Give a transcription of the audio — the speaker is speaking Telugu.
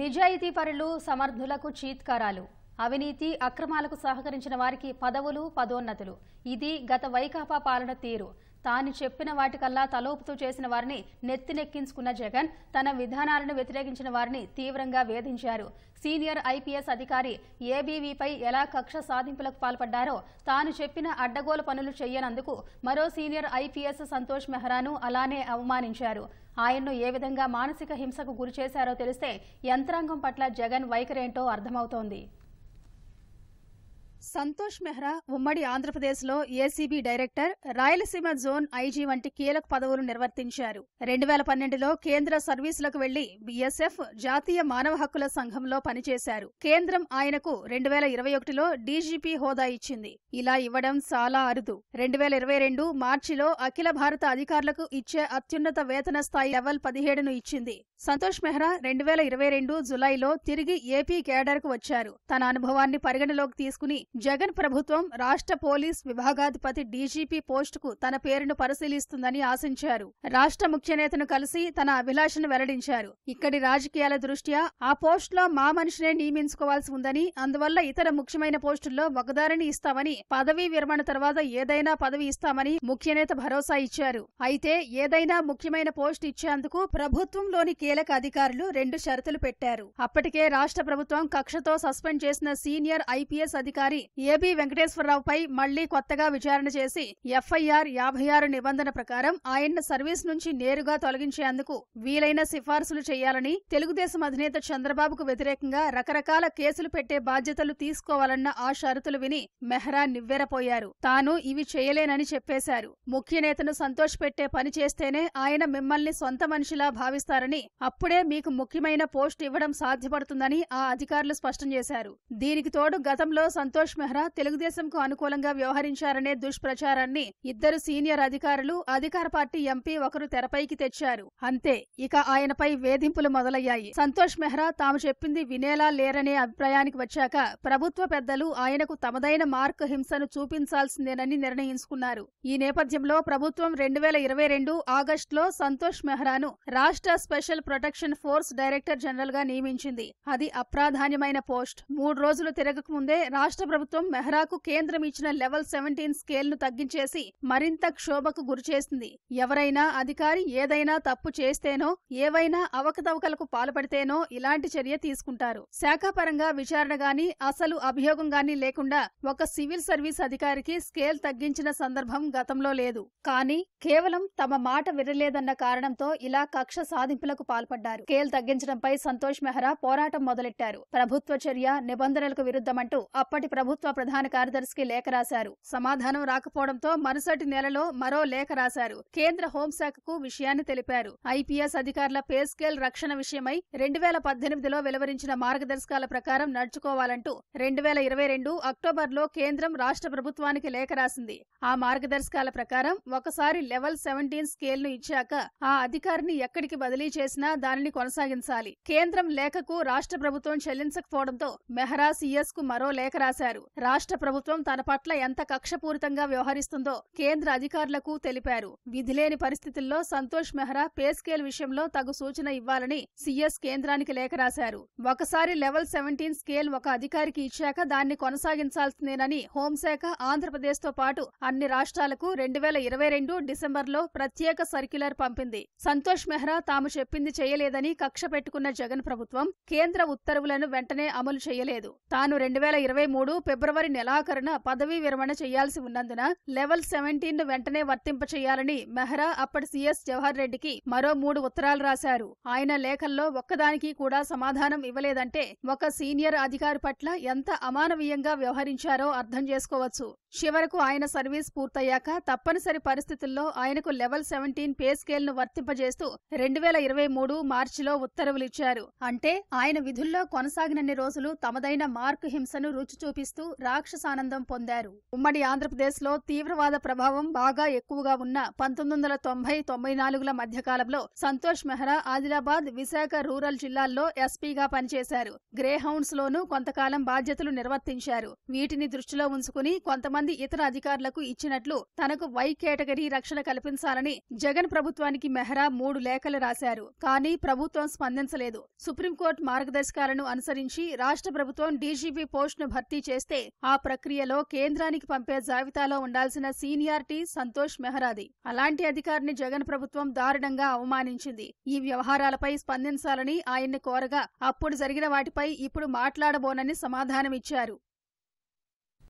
నిజాయితీ పరులు సమర్థులకు చీత్కారాలు అవినీతి అక్రమాలకు సహకరించిన వారికి పదవులు పదోన్నతులు ఇది గత వైకాపా పాలన తీరు తాను చెప్పిన వాటికల్లా తలోపుతూ చేసిన వారిని నెత్తినెక్కించుకున్న జగన్ తన విధానాలను వ్యతిరేకించిన వారిని తీవ్రంగా వేధించారు సీనియర్ ఐపీఎస్ అధికారి ఏబీవీపై ఎలా కక్ష సాధింపులకు పాల్పడ్డారో తాను చెప్పిన అడ్డగోలు పనులు చేయనందుకు మరో సీనియర్ ఐపీఎస్ సంతోష్ మెహ్రాను అలానే అవమానించారు ఆయన్ను ఏ విధంగా మానసిక హింసకు గురిచేశారో తెలిస్తే యంత్రాంగం పట్ల జగన్ వైఖరేంటో అర్థమవుతోంది సంతోష్ మెహ్రా ఉమ్మడి ఆంధ్రప్రదేశ్లో ACB director Rayalaseema zone IG వంటి కీలక పదవులు నిర్వర్తించారు రెండు వేల పన్నెండులో కేంద్ర సర్వీసులకు వెళ్లి బీఎస్ఎఫ్ జాతీయ మానవ హక్కుల సంఘంలో పనిచేశారు కేంద్రం ఆయనకు రెండు వేల ఇరవై ఒకటిలో డీజీపీ హోదా ఇచ్చింది ఇలా ఇవ్వడం చాలా అరుదు రెండు వేల ఇరవై రెండు మార్చిలో అఖిల భారత అధికారులకు ఇచ్చే అత్యున్నత వేతన స్థాయి లెవెల్ పదిహేడును ఇచ్చింది సంతోష్ మెహ్రా రెండు వేల ఇరవై రెండు జులైలో తిరిగి ఏపీ కేడర్కు వచ్చారు తన అనుభవాన్ని పరిగణలోకి తీసుకుని జగన్ ప్రభుత్వం రాష్ట్ర పోలీస్ విభాగాధిపతి డీజీపీ పోస్టుకు తన పేరును పరిశీలిస్తుందని ఆశించారు రాష్ట్ర ముఖ్యనేతను కలిసి తన అభిలాషను వెల్లడించారు ఇక్కడి రాజకీయాల దృష్ట్యా ఆ పోస్టులో మా మనిషినే నియమించుకోవాల్సి ఉందని అందువల్ల ఇతర ముఖ్యమైన పోస్టుల్లో ఒకదారిని ఇస్తామని పదవీ విరమణ తర్వాత ఏదైనా పదవి ఇస్తామని ముఖ్యనేత భరోసా ఇచ్చారు అయితే ఏదైనా ముఖ్యమైన పోస్టు ఇచ్చేందుకు ప్రభుత్వంలోని కీలక అధికారులు రెండు షరతులు పెట్టారు అప్పటికే రాష్ట్ర ప్రభుత్వం కక్షతో సస్పెండ్ చేసిన సీనియర్ ఐపీఎస్ అధికారి ఏబి వెంకటేశ్వరరావుపై మళ్లీ కొత్తగా విచారణ చేసి ఎఫ్ఐఆర్ యాభై ఆరు నిబంధన ప్రకారం ఆయన్ను సర్వీస్ నుంచి నేరుగా తొలగించేందుకు వీలైన సిఫార్సులు చేయాలని తెలుగుదేశం అధినేత చంద్రబాబుకు వ్యతిరేకంగా రకరకాల కేసులు పెట్టే బాధ్యతలు తీసుకోవాలన్న ఆ షరతులు విని మెహ్రా నివ్వెరపోయారు తాను ఇవి చేయలేనని చెప్పేశారు ముఖ్య నేతను సంతోషపెట్టే పని చేస్తేనే ఆయన మిమ్మల్ని సొంత మనిషిలా భావిస్తారని అప్పుడే మీకు ముఖ్యమైన పోస్ట్ ఇవ్వడం సాధ్యపడుతుందని ఆ అధికారులు స్పష్టం చేశారు దీనికి తోడు గతంలో సంతోష్ సంతోష్ మెహ్రా తెలుగుదేశంకు అనుకూలంగా వ్యవహరించారనే దుష్ప్రచారాన్ని ఇద్దరు సీనియర్ అధికారులు అధికార పార్టీ ఎంపీ ఒకరు తెరపైకి తెచ్చారు అంతే ఇక ఆయనపై వేధింపులు మొదలయ్యాయి సంతోష్ మెహ్రా తాము చెప్పింది వినేలా లేరనే అభిప్రాయానికి వచ్చాక ప్రభుత్వ పెద్దలు ఆయనకు తమదైన మార్క్ హింసను చూపించాల్సిందేనని నిర్ణయించుకున్నారు ఈ నేపథ్యంలో ప్రభుత్వం రెండు వేల ఇరవై రెండు ఆగస్టులో సంతోష్ మెహ్రాను రాష్ట్ర special protection force director general గా నియమించింది అది అప్రాధాన్యమైన పోస్ట్ మూడు రోజులు తిరగకముందే రాష్ట్ర ప్రభుత్వం మెహ్రాకు కేంద్రం ఇచ్చిన లెవెల్ సెవెంటీన్ స్కేల్ను తగ్గించేసి మరింత క్షోభకు గురిచేసింది ఎవరైనా అధికారి ఏదైనా తప్పు చేస్తేనో ఏవైనా అవకతవకలకు పాల్పడితేనో ఇలాంటి చర్య తీసుకుంటారు పరంగా విచారణ గాని అసలు అభియోగం గాని లేకుండా ఒక సివిల్ సర్వీస్ అధికారికి స్కేల్ తగ్గించిన సందర్భం గతంలో లేదు కానీ కేవలం తమ మాట విరలేదన్న కారణంతో ఇలా కక్ష సాధింపులకు పాల్పడ్డారు స్కేల్ తగ్గించడంపై సంతోష్ మెహ్రా పోరాటం మొదలెట్టారు ప్రభుత్వ చర్య నిబంధనలకు విరుద్ధమంటూ అప్పటి ప్రభుత్వ ప్రధాన కార్యదర్శికి లేఖ రాశారు సమాధానం రాకపోవడంతో మరుసటి నెలలో మరో లేఖ రాశారు కేంద్ర హోంశాఖకు విషయాన్ని తెలిపారు ఐపీఎస్ అధికారుల పే స్కేల్ రక్షణ విషయమై రెండు వేల పద్దెనిమిదిలో వెలువరించిన మార్గదర్శకాల ప్రకారం నడుచుకోవాలంటూ రెండు వేల ఇరవై రెండు అక్టోబర్లో కేంద్రం రాష్ట్ర ప్రభుత్వానికి లేఖ రాసింది ఆ మార్గదర్శకాల ప్రకారం ఒకసారి లెవెల్ సెవెంటీన్ స్కేల్ను ఇచ్చాక ఆ అధికారిని ఎక్కడికి బదిలీ చేసినా దానిని కొనసాగించాలి కేంద్రం లేఖకు రాష్ట్ర ప్రభుత్వం చెల్లించకపోవడంతో మెహరా సీఎస్ కు మరో లేఖ రాశారు తెలిపారు రాష్ట్ర ప్రభుత్వం తన పట్ల ఎంత కక్షపూరితంగా వ్యవహరిస్తుందో కేంద్ర అధికారులకు తెలిపారు విధిలేని పరిస్థితుల్లో సంతోష్ మెహ్రా పే స్కేల్ విషయంలో తగు సూచన ఇవ్వాలని సీఎస్ కేంద్రానికి లేఖ రాశారు ఒకసారి లెవెల్ సెవెంటీన్ స్కేల్ ఒక అధికారికి ఇచ్చాక దాన్ని కొనసాగించాల్సిందేనని హోంశాఖ ఆంధ్రప్రదేశ్తో పాటు అన్ని రాష్ట్రాలకు రెండు వేల ఇరవై రెండు డిసెంబర్లో ప్రత్యేక సర్క్యులర్ పంపింది సంతోష్ మెహ్రా తాము చెప్పింది చేయలేదని కక్ష పెట్టుకున్న జగన్ ప్రభుత్వం కేంద్ర ఉత్తర్వులను వెంటనే అమలు చేయలేదు తాను రెండు వేల ఇరవై మూడు ఫిబ్రవరి నెలాఖరున పదవీ విరమణ చేయాల్సి ఉన్నందున లెవెల్ సెవెంటీన్ వెంటనే వర్తింప చేయాలని మెహ్రా అప్పటి సీఎస్ జవహర్ రెడ్డికి మరో మూడు ఉత్తరాలు రాశారు ఆయన లేఖల్లో ఒక్కదానికి కూడా సమాధానం ఇవ్వలేదంటే ఒక సీనియర్ అధికారి పట్ల ఎంత అమానవీయంగా వ్యవహరించారో అర్థం చేసుకోవచ్చు చివరకు ఆయన సర్వీస్ పూర్తయ్యాక తప్పనిసరి పరిస్థితుల్లో ఆయనకు లెవెల్ సెవెంటీన్ పే స్కేల్ను వర్తింపజేస్తూ రెండు వేల ఇరవై మూడు మార్చిలో ఉత్తర్వులిచ్చారు అంటే ఆయన విధుల్లో కొనసాగినన్ని రోజులు తమదైన మార్క్ హింసను రుచి చూపిస్తారు చేస్తూ రాక్షసానందం పొందారు ఉమ్మడి ఆంధ్రప్రదేశ్లో తీవ్రవాద ప్రభావం బాగా ఎక్కువగా ఉన్న పంతొమ్మిది వందల తొంభై తొంభై నాలుగుల మధ్యకాలంలో సంతోష్ మెహ్రా ఆదిలాబాద్ విశాఖ రూరల్ జిల్లాల్లో ఎస్పీగా పనిచేశారు గ్రే హౌండ్స్ లోనూ కొంతకాలం బాధ్యతలు నిర్వర్తించారు వీటిని దృష్టిలో ఉంచుకుని కొంతమంది ఇతర అధికారులకు ఇచ్చినట్లు తనకు వై కేటగిరీ రక్షణ కల్పించాలని జగన్ ప్రభుత్వానికి మెహ్రా మూడు లేఖలు రాశారు కానీ ప్రభుత్వం స్పందించలేదు సుప్రీంకోర్టు మార్గదర్శకాలను అనుసరించి రాష్ట్ర ప్రభుత్వం డీజీపీ పోస్టును భర్తీ చేసి చేస్తే ఆ ప్రక్రియలో కేంద్రానికి పంపే జాబితాలో ఉండాల్సిన సీనియార్టీ సంతోష్ మెహరాది అలాంటి అధికారిని జగన్ ప్రభుత్వం దారుణంగా అవమానించింది ఈ వ్యవహారాలపై స్పందించాలని ఆయన్ని కోరగా అప్పుడు జరిగిన వాటిపై ఇప్పుడు మాట్లాడబోనని సమాధానమిచ్చారు